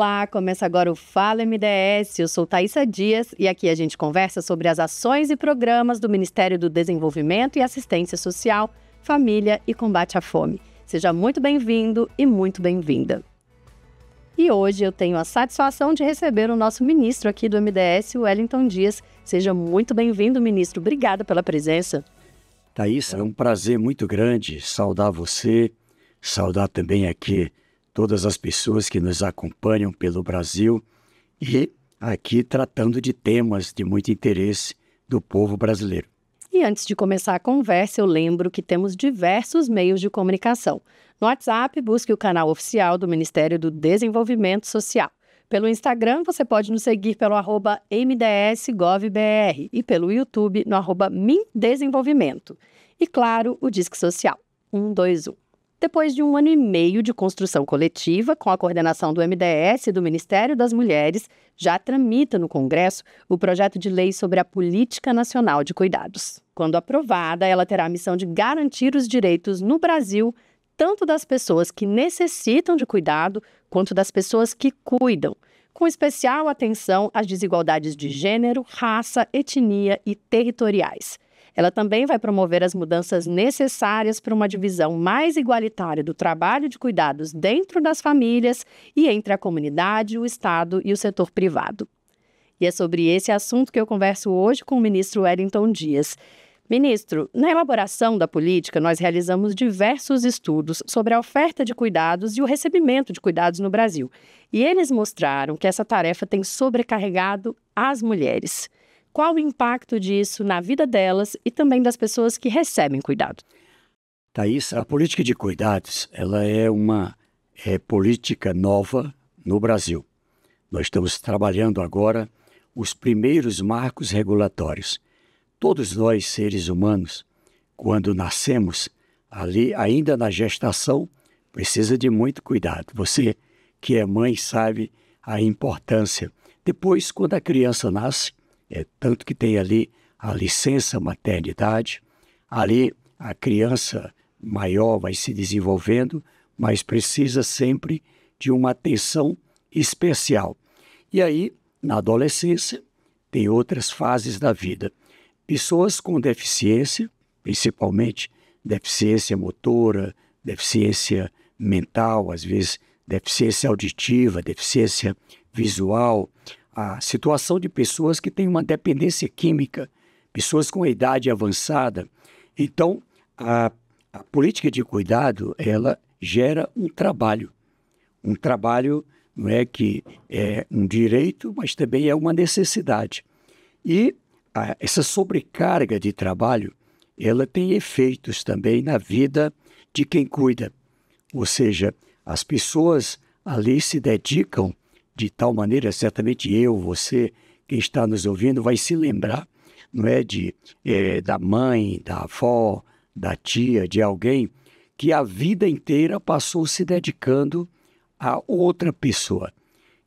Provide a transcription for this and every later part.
Olá, começa agora o Fala MDS. Eu sou Thaisa Dias e aqui a gente conversa sobre as ações e programas do Ministério do Desenvolvimento e Assistência Social, Família e Combate à Fome. Seja muito bem-vindo e muito bem-vinda. E hoje eu tenho a satisfação de receber o nosso ministro aqui do MDS, Wellington Dias. Seja muito bem-vindo, ministro. Obrigada pela presença. Thaisa, é um prazer muito grande saudar você, saudar também aqui todas as pessoas que nos acompanham pelo Brasil e aqui tratando de temas de muito interesse do povo brasileiro. E antes de começar a conversa, eu lembro que temos diversos meios de comunicação. No WhatsApp, busque o canal oficial do Ministério do Desenvolvimento Social. Pelo Instagram, você pode nos seguir pelo arroba mdsgovbr e pelo YouTube no arroba Mindesenvolvimento. E claro, o Disque Social um depois de um ano e meio de construção coletiva, com a coordenação do MDS e do Ministério das Mulheres, já tramita no Congresso o projeto de lei sobre a Política Nacional de Cuidados. Quando aprovada, ela terá a missão de garantir os direitos no Brasil, tanto das pessoas que necessitam de cuidado, quanto das pessoas que cuidam, com especial atenção às desigualdades de gênero, raça, etnia e territoriais. Ela também vai promover as mudanças necessárias para uma divisão mais igualitária do trabalho de cuidados dentro das famílias e entre a comunidade, o Estado e o setor privado. E é sobre esse assunto que eu converso hoje com o ministro Wellington Dias. Ministro, na elaboração da política, nós realizamos diversos estudos sobre a oferta de cuidados e o recebimento de cuidados no Brasil. E eles mostraram que essa tarefa tem sobrecarregado as mulheres. Qual o impacto disso na vida delas e também das pessoas que recebem cuidado? Thais, a política de cuidados ela é uma é, política nova no Brasil. Nós estamos trabalhando agora os primeiros marcos regulatórios. Todos nós, seres humanos, quando nascemos, ali ainda na gestação, precisa de muito cuidado. Você que é mãe sabe a importância. Depois, quando a criança nasce, é, tanto que tem ali a licença maternidade, ali a criança maior vai se desenvolvendo, mas precisa sempre de uma atenção especial. E aí, na adolescência, tem outras fases da vida. Pessoas com deficiência, principalmente deficiência motora, deficiência mental, às vezes deficiência auditiva, deficiência visual, a situação de pessoas que têm uma dependência química, pessoas com idade avançada. Então, a, a política de cuidado, ela gera um trabalho. Um trabalho não é que é um direito, mas também é uma necessidade. E a, essa sobrecarga de trabalho, ela tem efeitos também na vida de quem cuida. Ou seja, as pessoas ali se dedicam de tal maneira, certamente eu, você, quem está nos ouvindo, vai se lembrar, não é, de é, da mãe, da avó, da tia, de alguém que a vida inteira passou se dedicando a outra pessoa.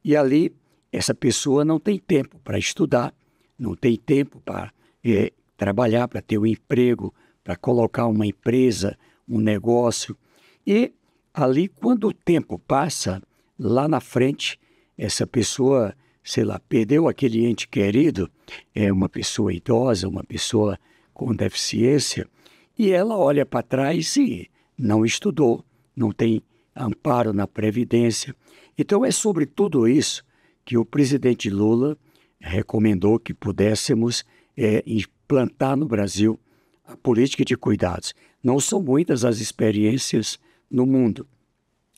E ali essa pessoa não tem tempo para estudar, não tem tempo para é, trabalhar, para ter um emprego, para colocar uma empresa, um negócio. E ali, quando o tempo passa, lá na frente, essa pessoa, sei lá, perdeu aquele ente querido, é uma pessoa idosa, uma pessoa com deficiência, e ela olha para trás e não estudou, não tem amparo na Previdência. Então, é sobre tudo isso que o presidente Lula recomendou que pudéssemos é, implantar no Brasil a política de cuidados. Não são muitas as experiências no mundo.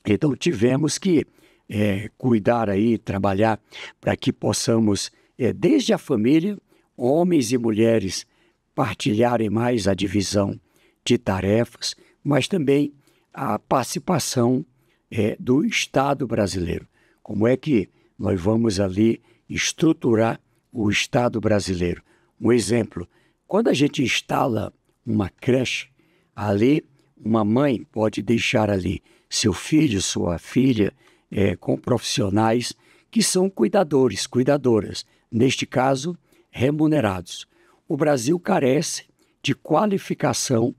Então, tivemos que é, cuidar aí, trabalhar para que possamos, é, desde a família, homens e mulheres, partilharem mais a divisão de tarefas, mas também a participação é, do Estado brasileiro. Como é que nós vamos ali estruturar o Estado brasileiro? Um exemplo: quando a gente instala uma creche, ali uma mãe pode deixar ali seu filho, sua filha, é, com profissionais que são cuidadores, cuidadoras, neste caso, remunerados. O Brasil carece de qualificação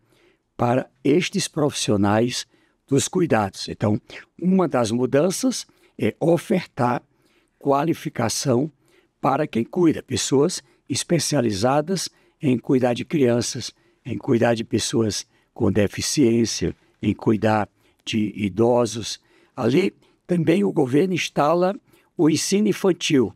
para estes profissionais dos cuidados. Então, uma das mudanças é ofertar qualificação para quem cuida, pessoas especializadas em cuidar de crianças, em cuidar de pessoas com deficiência, em cuidar de idosos. Ali também o governo instala o ensino infantil.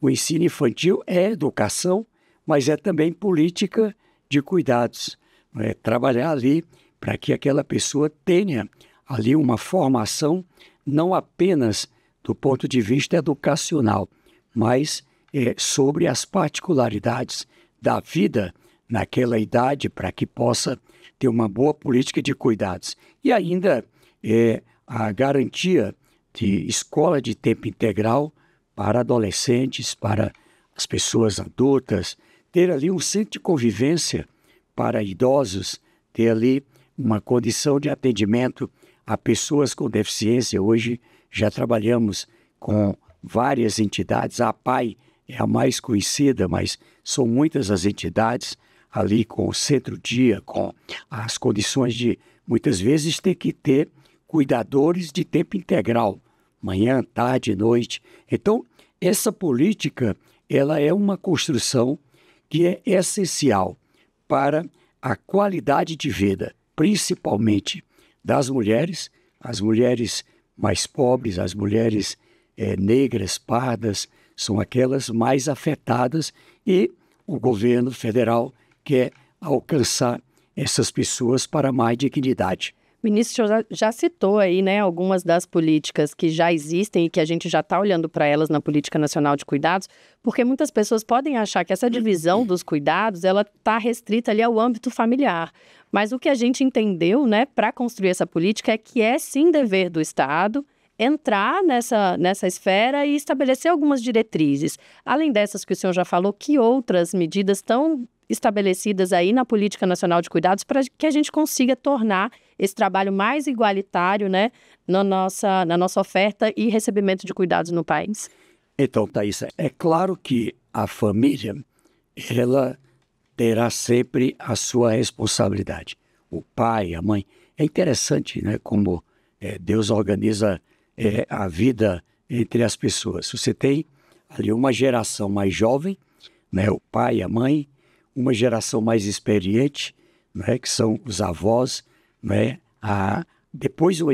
O ensino infantil é educação, mas é também política de cuidados. É trabalhar ali para que aquela pessoa tenha ali uma formação não apenas do ponto de vista educacional, mas é, sobre as particularidades da vida naquela idade para que possa ter uma boa política de cuidados. E ainda é, a garantia de escola de tempo integral para adolescentes, para as pessoas adultas, ter ali um centro de convivência para idosos, ter ali uma condição de atendimento a pessoas com deficiência. Hoje já trabalhamos com várias entidades, a PAI é a mais conhecida, mas são muitas as entidades ali com o centro-dia, com as condições de muitas vezes ter que ter cuidadores de tempo integral manhã, tarde, noite. Então, essa política ela é uma construção que é essencial para a qualidade de vida, principalmente das mulheres, as mulheres mais pobres, as mulheres é, negras, pardas, são aquelas mais afetadas e o governo federal quer alcançar essas pessoas para mais dignidade. O ministro já, já citou aí, né, algumas das políticas que já existem e que a gente já está olhando para elas na Política Nacional de Cuidados, porque muitas pessoas podem achar que essa divisão dos cuidados, ela está restrita ali ao âmbito familiar. Mas o que a gente entendeu, né, para construir essa política é que é sim dever do Estado entrar nessa, nessa esfera e estabelecer algumas diretrizes. Além dessas que o senhor já falou, que outras medidas estão estabelecidas aí na Política Nacional de Cuidados para que a gente consiga tornar esse trabalho mais igualitário né, na, nossa, na nossa oferta e recebimento de cuidados no país. Então, Thaís, é claro que a família ela terá sempre a sua responsabilidade. O pai, a mãe. É interessante né, como é, Deus organiza é, a vida entre as pessoas. Você tem ali uma geração mais jovem, né, o pai, a mãe, uma geração mais experiente, né, que são os avós, né, a, depois uma,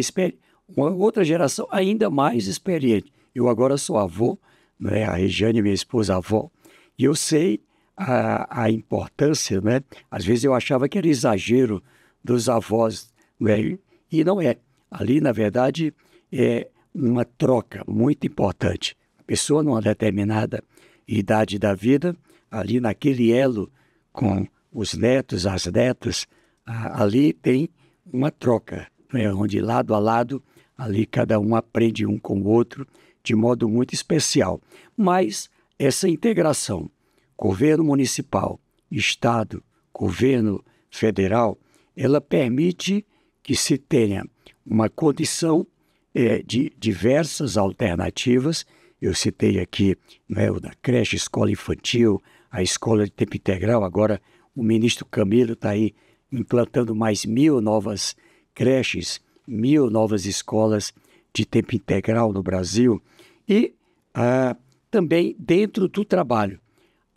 uma outra geração ainda mais experiente. Eu agora sou avô, né, a Regiane, minha esposa, avó, e eu sei a, a importância, né? Às vezes eu achava que era exagero dos avós, né? e não é. Ali, na verdade, é uma troca muito importante. A pessoa, numa determinada idade da vida, ali naquele elo com os netos, as netas, ali tem uma troca, né? onde lado a lado, ali cada um aprende um com o outro de modo muito especial. Mas essa integração, governo municipal, Estado, governo federal, ela permite que se tenha uma condição é, de diversas alternativas. Eu citei aqui né, o da creche, escola infantil, a escola de tempo integral. Agora, o ministro Camilo está aí implantando mais mil novas creches, mil novas escolas de tempo integral no Brasil. E ah, também dentro do trabalho,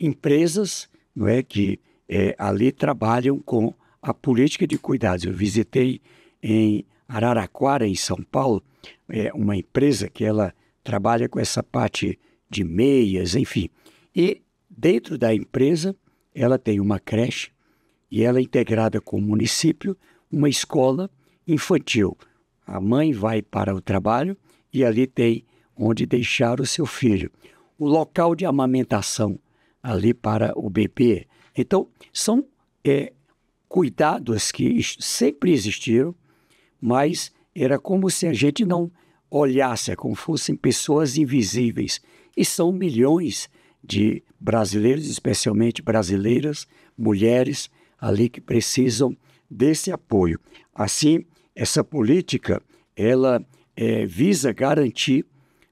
empresas não é, que é, ali trabalham com a política de cuidados. Eu visitei em Araraquara, em São Paulo, é, uma empresa que ela trabalha com essa parte de meias, enfim. E Dentro da empresa, ela tem uma creche e ela é integrada com o município, uma escola infantil. A mãe vai para o trabalho e ali tem onde deixar o seu filho. O local de amamentação ali para o bebê. Então, são é, cuidados que sempre existiram, mas era como se a gente não olhasse, é como fossem pessoas invisíveis. E são milhões de brasileiros, especialmente brasileiras, mulheres ali que precisam desse apoio. Assim, essa política ela é, visa garantir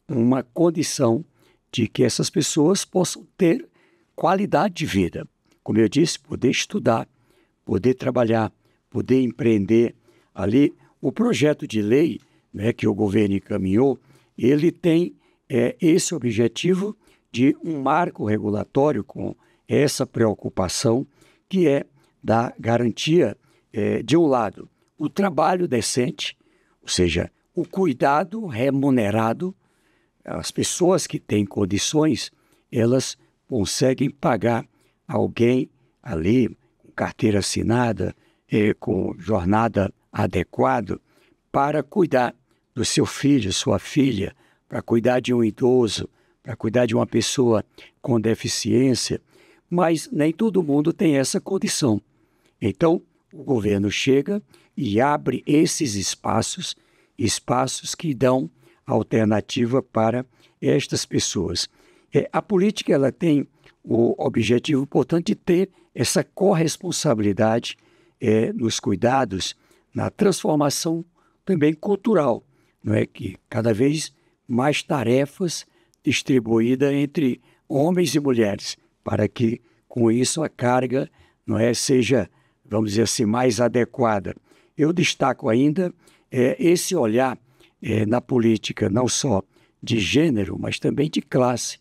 uma condição de que essas pessoas possam ter qualidade de vida. Como eu disse, poder estudar, poder trabalhar, poder empreender. Ali, o projeto de lei né, que o governo encaminhou, ele tem é, esse objetivo de um marco regulatório com essa preocupação, que é da garantia, eh, de um lado, o trabalho decente, ou seja, o cuidado remunerado. As pessoas que têm condições, elas conseguem pagar alguém ali com carteira assinada, eh, com jornada adequada, para cuidar do seu filho, sua filha, para cuidar de um idoso, para cuidar de uma pessoa com deficiência, mas nem todo mundo tem essa condição. Então, o governo chega e abre esses espaços, espaços que dão alternativa para estas pessoas. É, a política ela tem o objetivo, portanto, de ter essa corresponsabilidade é, nos cuidados, na transformação também cultural, não é que cada vez mais tarefas distribuída entre homens e mulheres, para que com isso a carga não é seja, vamos dizer assim, mais adequada. Eu destaco ainda é, esse olhar é, na política, não só de gênero, mas também de classe,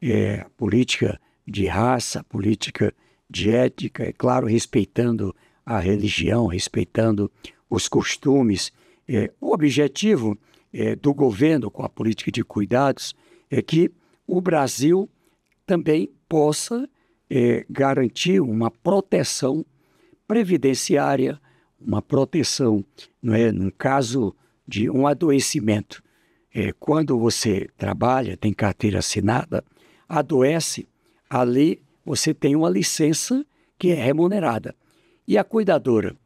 é, política de raça, política de ética, é claro, respeitando a religião, respeitando os costumes. É, o objetivo é, do governo com a política de cuidados é que o Brasil também possa é, garantir uma proteção previdenciária, uma proteção, não é, no caso de um adoecimento. É, quando você trabalha, tem carteira assinada, adoece, ali você tem uma licença que é remunerada. E a cuidadora?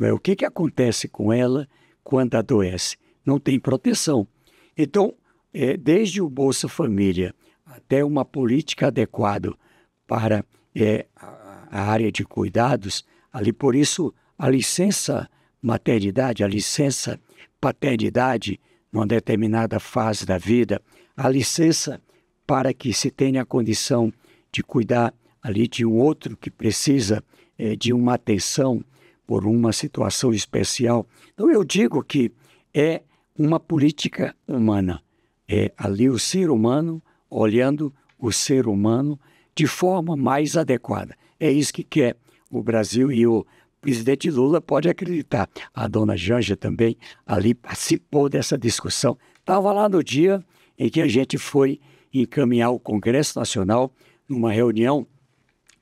É? O que, que acontece com ela quando adoece? Não tem proteção. Então, é, desde o Bolsa Família até uma política adequada para é, a área de cuidados, ali por isso a licença maternidade, a licença paternidade numa determinada fase da vida, a licença para que se tenha a condição de cuidar ali de um outro que precisa é, de uma atenção por uma situação especial. Então eu digo que é uma política humana é, ali o ser humano, olhando o ser humano de forma mais adequada. É isso que quer é. o Brasil e o presidente Lula pode acreditar. A dona Janja também ali participou dessa discussão. Estava lá no dia em que a gente foi encaminhar o Congresso Nacional numa reunião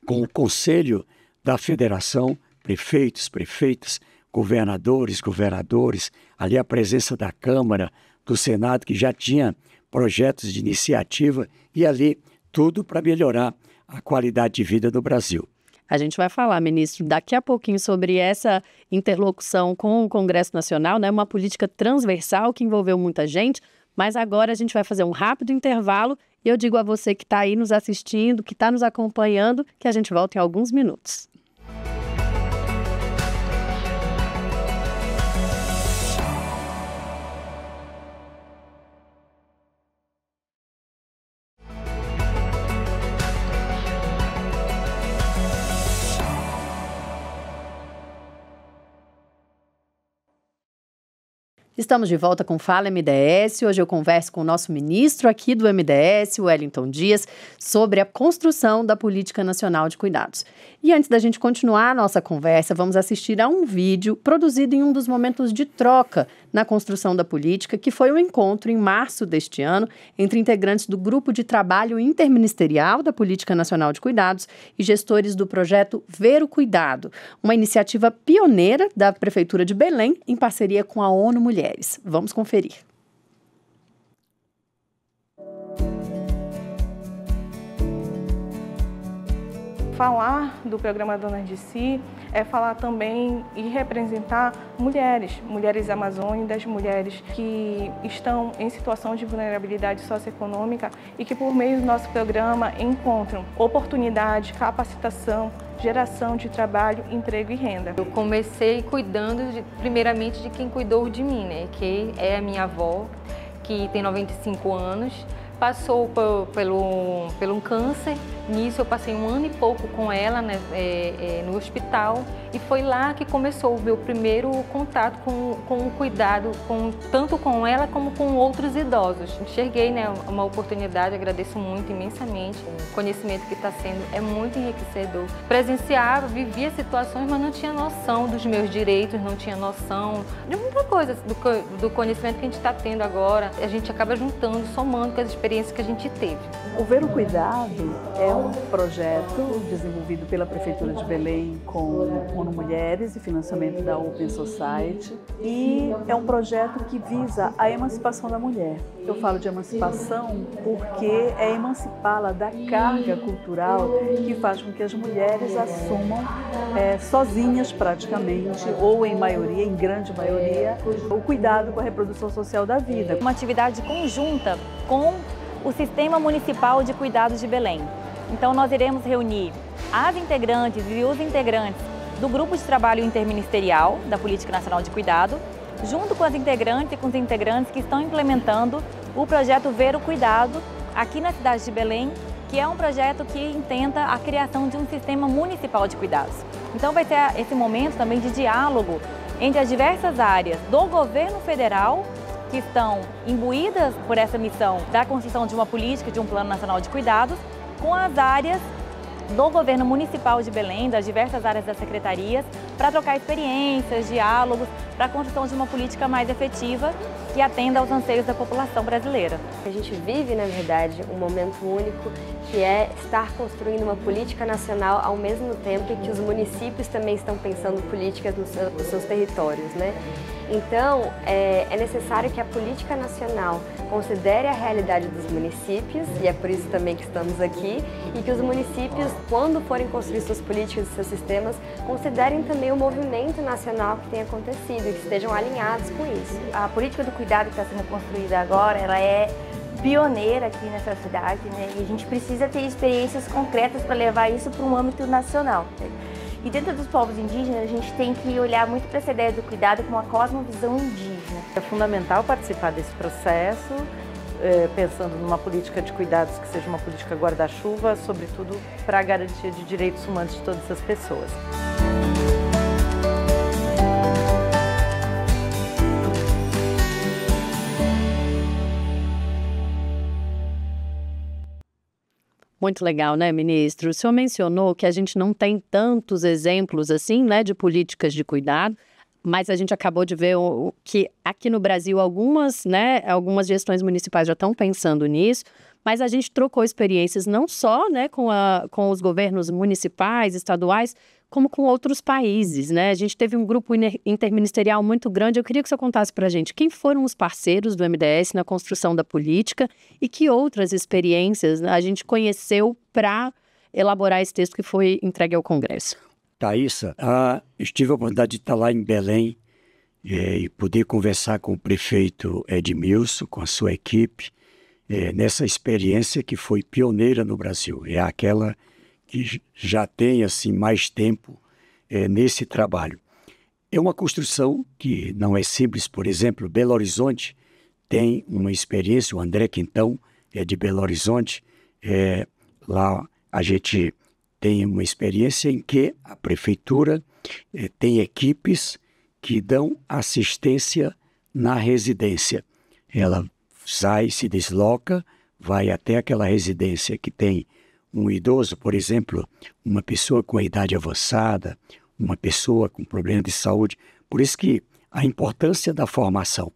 com o Conselho da Federação, prefeitos, prefeitas, governadores, governadores, ali a presença da Câmara, do Senado, que já tinha projetos de iniciativa, e ali tudo para melhorar a qualidade de vida do Brasil. A gente vai falar, ministro, daqui a pouquinho sobre essa interlocução com o Congresso Nacional, né? Uma política transversal que envolveu muita gente. Mas agora a gente vai fazer um rápido intervalo e eu digo a você que está aí nos assistindo, que está nos acompanhando, que a gente volta em alguns minutos. Estamos de volta com Fala MDS. Hoje eu converso com o nosso ministro aqui do MDS, Wellington Dias, sobre a construção da Política Nacional de Cuidados. E antes da gente continuar a nossa conversa, vamos assistir a um vídeo produzido em um dos momentos de troca na construção da política, que foi um encontro em março deste ano entre integrantes do Grupo de Trabalho Interministerial da Política Nacional de Cuidados e gestores do projeto Ver o Cuidado, uma iniciativa pioneira da Prefeitura de Belém em parceria com a ONU Mulher mulheres. Vamos conferir. Falar do programa Donas de Si é falar também e representar mulheres, mulheres amazônicas, mulheres que estão em situação de vulnerabilidade socioeconômica e que por meio do nosso programa encontram oportunidade, capacitação, geração de trabalho, emprego e renda. Eu comecei cuidando, de, primeiramente, de quem cuidou de mim, né? que é a minha avó, que tem 95 anos, passou por, pelo, pelo um câncer. Nisso eu passei um ano e pouco com ela né, é, é, no hospital e foi lá que começou o meu primeiro contato com, com o cuidado, com, tanto com ela como com outros idosos. Enxerguei né, uma oportunidade, agradeço muito, imensamente. O conhecimento que está sendo é muito enriquecedor. Presenciava, vivia situações, mas não tinha noção dos meus direitos, não tinha noção de muita coisa do, do conhecimento que a gente está tendo agora. A gente acaba juntando, somando com as experiências experiência que a gente teve. O Ver o Cuidado é um projeto desenvolvido pela Prefeitura de Belém com ONU Mulheres e financiamento da Open Society e é um projeto que visa a emancipação da mulher. Eu falo de emancipação porque é emancipá-la da carga cultural que faz com que as mulheres assumam é, sozinhas praticamente ou em maioria, em grande maioria, o cuidado com a reprodução social da vida. Uma atividade conjunta com o Sistema Municipal de Cuidados de Belém. Então nós iremos reunir as integrantes e os integrantes do Grupo de Trabalho Interministerial da Política Nacional de Cuidado, junto com as integrantes e com os integrantes que estão implementando o projeto Ver o Cuidado aqui na cidade de Belém, que é um projeto que intenta a criação de um sistema municipal de cuidados. Então vai ter esse momento também de diálogo entre as diversas áreas do governo federal que estão imbuídas por essa missão da construção de uma política, de um plano nacional de cuidados, com as áreas do governo municipal de Belém, das diversas áreas das secretarias, para trocar experiências, diálogos, para a construção de uma política mais efetiva que atenda aos anseios da população brasileira. A gente vive, na verdade, um momento único que é estar construindo uma política nacional ao mesmo tempo em que os municípios também estão pensando políticas nos seus, territórios. Né? Então, é, é necessário que a política nacional considere a realidade dos municípios, e é por isso também que estamos aqui, e que os municípios, quando forem construir suas políticas e seus sistemas, considerem também o movimento nacional que tem acontecido e que estejam alinhados com isso. A política do cuidado que está sendo construída agora, ela é pioneira aqui nessa cidade, né? E a gente precisa ter experiências concretas para levar isso para um âmbito nacional. E dentro dos povos indígenas, a gente tem que olhar muito para essa ideia do cuidado com uma cosmovisão indígena é fundamental participar desse processo, é, pensando numa política de cuidados que seja uma política guarda-chuva, sobretudo para a garantia de direitos humanos de todas as pessoas. Muito legal, né, ministro? O senhor mencionou que a gente não tem tantos exemplos assim, né, de políticas de cuidado. Mas a gente acabou de ver o, que aqui no Brasil algumas, né, algumas gestões municipais já estão pensando nisso, mas a gente trocou experiências não só né, com, a, com os governos municipais, estaduais, como com outros países. Né? A gente teve um grupo interministerial muito grande. Eu queria que você contasse para a gente quem foram os parceiros do MDS na construção da política e que outras experiências a gente conheceu para elaborar esse texto que foi entregue ao Congresso. Thaísa, ah, tive a oportunidade de estar lá em Belém é, e poder conversar com o prefeito Edmilson, com a sua equipe, é, nessa experiência que foi pioneira no Brasil. É aquela que já tem assim mais tempo é, nesse trabalho. É uma construção que não é simples. Por exemplo, Belo Horizonte tem uma experiência. O André Quintão é de Belo Horizonte. lá a gente tem uma experiência em que a prefeitura eh, tem equipes que dão assistência na residência. Ela sai, se desloca, vai até aquela residência que tem um idoso, por exemplo, uma pessoa com idade avançada, uma pessoa com problema de saúde. Por isso que a importância da formação.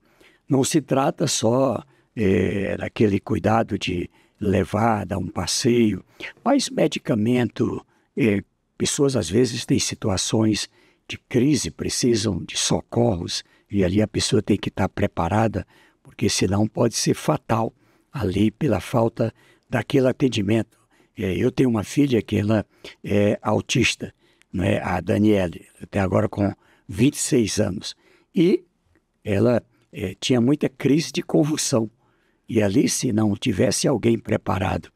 Não se trata só eh, daquele cuidado de levar, dar um passeio. Mas medicamento, é, pessoas às vezes têm situações de crise, precisam de socorros, e ali a pessoa tem que estar preparada, porque senão pode ser fatal ali pela falta daquele atendimento. É, eu tenho uma filha que ela é autista, não é? a Daniele, até agora com 26 anos, e ela é, tinha muita crise de convulsão e ali, se não tivesse alguém preparado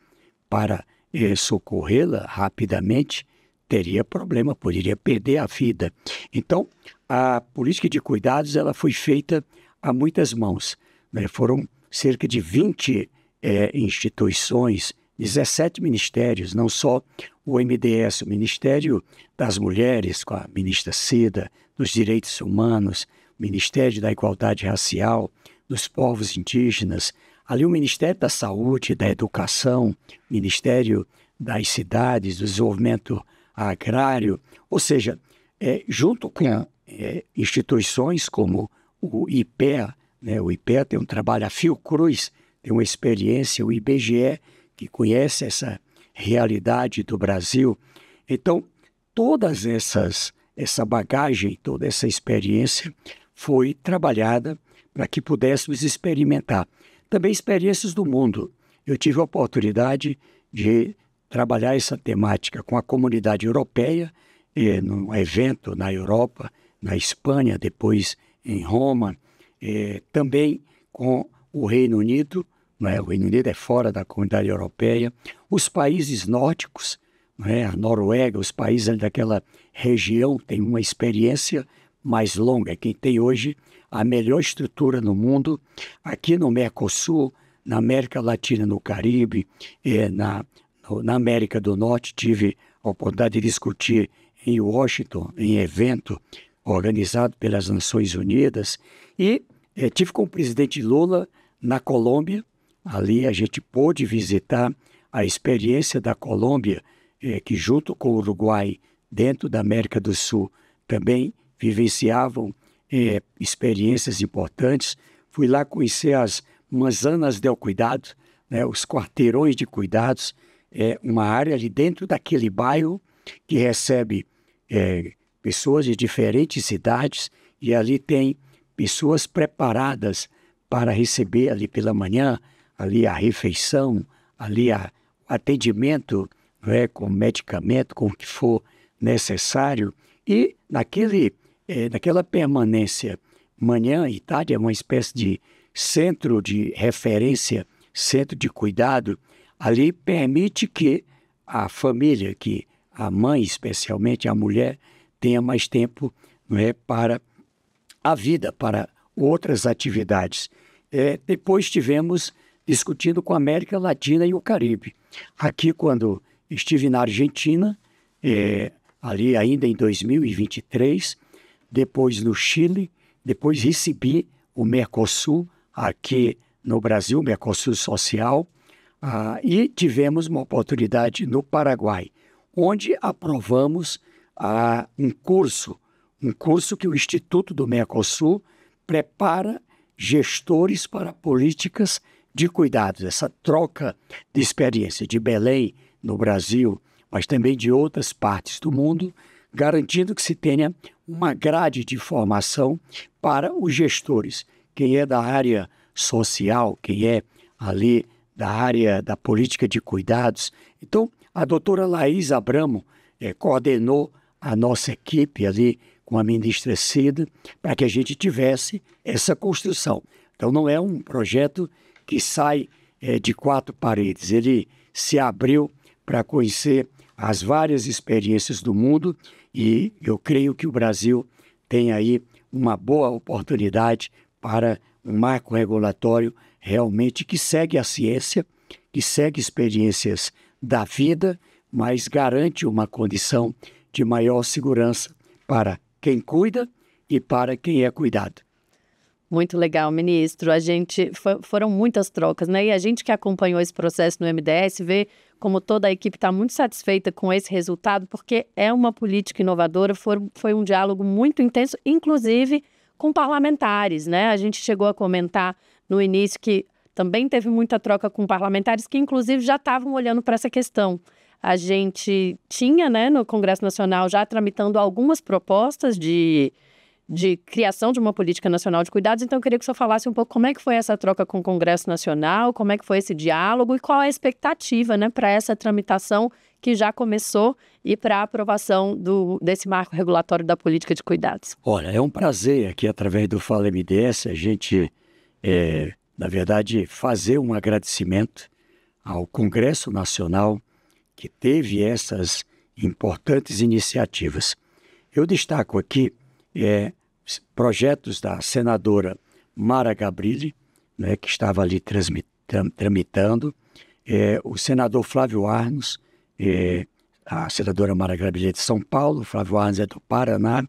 para eh, socorrê-la rapidamente, teria problema, poderia perder a vida. Então, a política de cuidados ela foi feita a muitas mãos. Né? Foram cerca de 20 eh, instituições, 17 ministérios, não só o MDS, o Ministério das Mulheres, com a ministra Cida, dos Direitos Humanos, Ministério da Igualdade Racial, dos Povos Indígenas, Ali o Ministério da Saúde, da Educação, Ministério das Cidades, do Desenvolvimento Agrário, ou seja, é, junto com é, instituições como o IPEA, né, o IPEA tem um trabalho, a Fiocruz tem uma experiência, o IBGE, que conhece essa realidade do Brasil. Então, todas essas, essa bagagem, toda essa experiência foi trabalhada para que pudéssemos experimentar. Também experiências do mundo. Eu tive a oportunidade de trabalhar essa temática com a comunidade europeia, em num evento na Europa, na Espanha, depois em Roma, também com o Reino Unido, não é? o Reino Unido é fora da comunidade europeia, os países nórdicos, não é? a Noruega, os países daquela região têm uma experiência mais longa. Quem tem hoje a melhor estrutura no mundo, aqui no Mercosul, na América Latina, no Caribe, na, na América do Norte, tive a oportunidade de discutir em Washington, em evento organizado pelas Nações Unidas, e eh, tive com o presidente Lula na Colômbia. Ali a gente pôde visitar a experiência da Colômbia, eh, que junto com o Uruguai, dentro da América do Sul, também vivenciavam é, experiências importantes. Fui lá conhecer as manzanas del cuidado, né, os quarteirões de cuidados, é uma área ali dentro daquele bairro que recebe é, pessoas de diferentes cidades e ali tem pessoas preparadas para receber ali pela manhã, ali a refeição, ali a, o atendimento né, com medicamento, com o que for necessário. E naquele é, naquela permanência, manhã e tarde é uma espécie de centro de referência, centro de cuidado, ali permite que a família, que a mãe, especialmente a mulher, tenha mais tempo não é, para a vida, para outras atividades. É, depois estivemos discutindo com a América Latina e o Caribe. Aqui, quando estive na Argentina, é, ali ainda em 2023, depois no Chile, depois recebi o Mercosul aqui no Brasil, Mercosul Social, ah, e tivemos uma oportunidade no Paraguai, onde aprovamos ah, um curso, um curso que o Instituto do Mercosul prepara gestores para políticas de cuidados. Essa troca de experiência de Belém no Brasil, mas também de outras partes do mundo, garantindo que se tenha uma grade de formação para os gestores. Quem é da área social, quem é ali da área da política de cuidados. Então, a doutora Laís Abramo eh, coordenou a nossa equipe ali com a ministra Cida para que a gente tivesse essa construção. Então, não é um projeto que sai eh, de quatro paredes, ele se abriu para conhecer as várias experiências do mundo e eu creio que o Brasil tem aí uma boa oportunidade para um marco regulatório realmente que segue a ciência, que segue experiências da vida, mas garante uma condição de maior segurança para quem cuida e para quem é cuidado. Muito legal, ministro. A gente for, foram muitas trocas, né? E a gente que acompanhou esse processo no MDS vê como toda a equipe está muito satisfeita com esse resultado, porque é uma política inovadora, foi foi um diálogo muito intenso, inclusive com parlamentares, né? A gente chegou a comentar no início que também teve muita troca com parlamentares que, inclusive, já estavam olhando para essa questão. A gente tinha, né, no Congresso Nacional já tramitando algumas propostas de de criação de uma política nacional de cuidados. Então, eu queria que o senhor falasse um pouco como é que foi essa troca com o Congresso Nacional, como é que foi esse diálogo e qual é a expectativa né, para essa tramitação que já começou e para a aprovação do, desse marco regulatório da política de cuidados. Olha, é um prazer aqui, através do Fala MDS, a gente, é, na verdade, fazer um agradecimento ao Congresso Nacional que teve essas importantes iniciativas. Eu destaco aqui é, projetos da senadora Mara Gabrilli, né, que estava ali tramitando, é, o senador Flávio Arnos, é, a senadora Mara Gabrilli é de São Paulo, Flávio Arnos é do Paraná,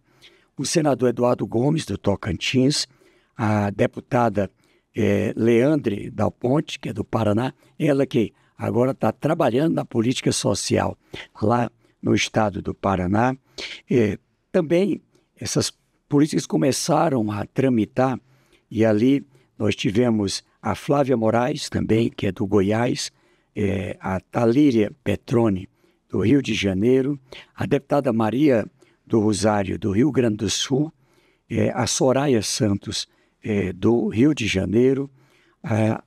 o senador Eduardo Gomes, do Tocantins, a deputada é, Leandre Dal Ponte, que é do Paraná, ela que agora está trabalhando na política social lá no estado do Paraná. É, também essas políticas começaram a tramitar e ali nós tivemos a Flávia Moraes também, que é do Goiás, é, a Talíria Petrone, do Rio de Janeiro, a deputada Maria do Rosário, do Rio Grande do Sul, é, a Soraya Santos, é, do Rio de Janeiro.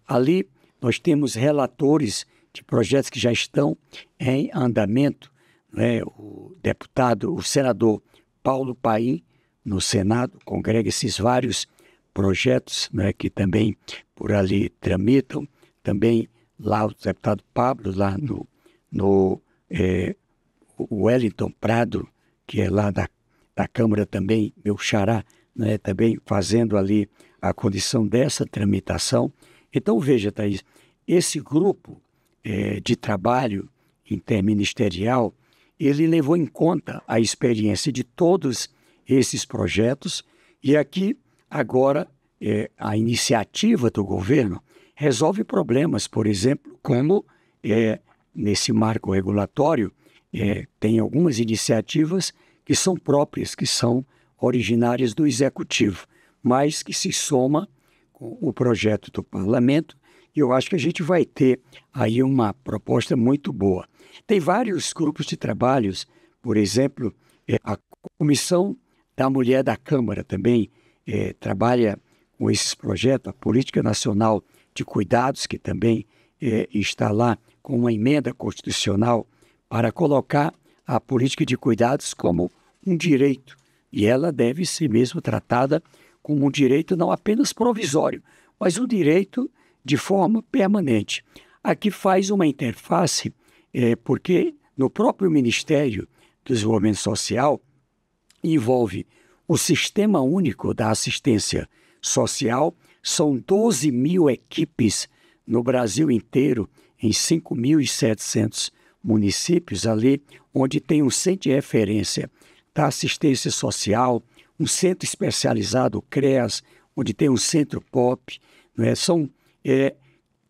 ali nós temos relatores de projetos que já estão em andamento. Né? O deputado, o senador Paulo Paim, no Senado, congrega esses vários projetos né, que também por ali tramitam. Também lá o deputado Pablo, lá no, no é, Wellington Prado, que é lá da, da Câmara também, meu xará, né, também fazendo ali a condição dessa tramitação. Então, veja, Thaís, esse grupo é, de trabalho interministerial ele levou em conta a experiência de todos esses projetos e aqui, agora, é, a iniciativa do governo resolve problemas, por exemplo, como é, nesse marco regulatório é, tem algumas iniciativas que são próprias, que são originárias do executivo, mas que se soma com o projeto do parlamento e eu acho que a gente vai ter aí uma proposta muito boa. Tem vários grupos de trabalhos, por exemplo, é, a Comissão da Mulher da Câmara também é, trabalha com esses projetos, a Política Nacional de Cuidados, que também é, está lá com uma emenda constitucional para colocar a política de cuidados como um direito. E ela deve ser mesmo tratada como um direito não apenas provisório, mas um direito de forma permanente. Aqui faz uma interface, é, porque no próprio Ministério do Desenvolvimento Social envolve o Sistema Único da Assistência Social, são 12 mil equipes no Brasil inteiro, em 5.700 municípios ali, onde tem um centro de referência da assistência social, um centro especializado, o CREAS, onde tem um centro POP, é? são é,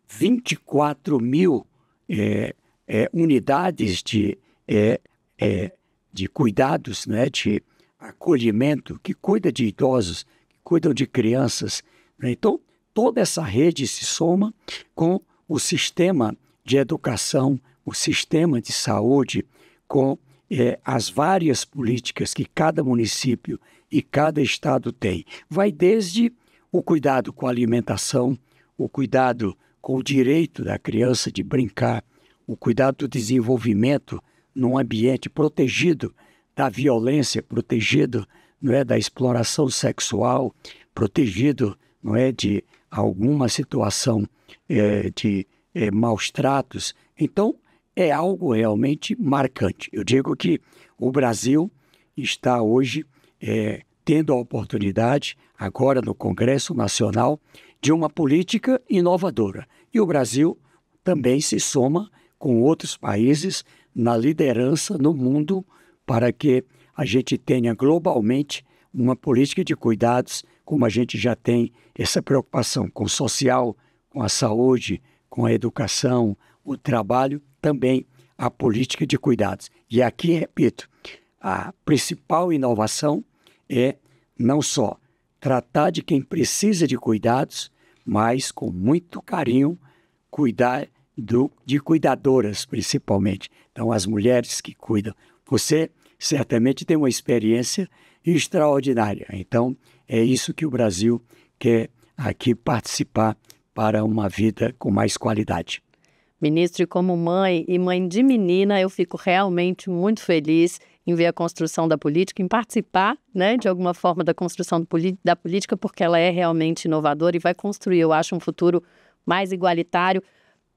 24 mil é, é, unidades de, é, é, de cuidados, né, de acolhimento, que cuida de idosos, que cuidam de crianças. Né? Então, toda essa rede se soma com o sistema de educação, o sistema de saúde, com é, as várias políticas que cada município e cada estado tem. Vai desde o cuidado com a alimentação, o cuidado com o direito da criança de brincar, o cuidado do desenvolvimento num ambiente protegido da violência, protegido não é da exploração sexual, protegido não é de alguma situação é, de é, maus tratos. Então é algo realmente marcante. Eu digo que o Brasil está hoje é, tendo a oportunidade agora no Congresso Nacional de uma política inovadora. E o Brasil também se soma com outros países na liderança no mundo para que a gente tenha globalmente uma política de cuidados, como a gente já tem essa preocupação com o social, com a saúde, com a educação, o trabalho, também a política de cuidados. E aqui, repito, a principal inovação é não só tratar de quem precisa de cuidados, mas com muito carinho cuidar do, de cuidadoras, principalmente. Então, as mulheres que cuidam. Você certamente tem uma experiência extraordinária. Então, é isso que o Brasil quer aqui participar para uma vida com mais qualidade. Ministro, e como mãe e mãe de menina, eu fico realmente muito feliz em ver a construção da política, em participar, né, de alguma forma da construção da política, porque ela é realmente inovadora e vai construir, eu acho, um futuro mais igualitário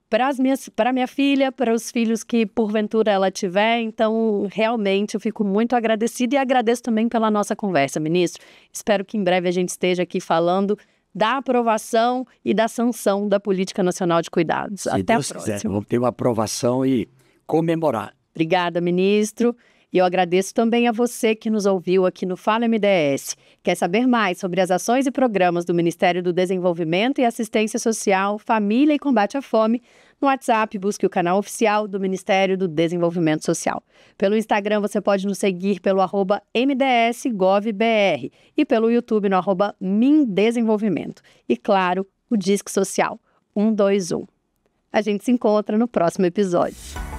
para as minhas, para minha filha, para os filhos que porventura ela tiver. Então, realmente, eu fico muito agradecida e agradeço também pela nossa conversa, ministro. Espero que em breve a gente esteja aqui falando da aprovação e da sanção da Política Nacional de Cuidados. Se Até Deus a próxima. Quiser, vamos ter uma aprovação e comemorar. Obrigada, ministro. E eu agradeço também a você que nos ouviu aqui no Fala MDS. Quer saber mais sobre as ações e programas do Ministério do Desenvolvimento e Assistência Social, Família e Combate à Fome? No WhatsApp, busque o canal oficial do Ministério do Desenvolvimento Social. Pelo Instagram, você pode nos seguir pelo arroba mdsgovbr e pelo YouTube no arroba mindesenvolvimento. E claro, o Disque Social 121. A gente se encontra no próximo episódio.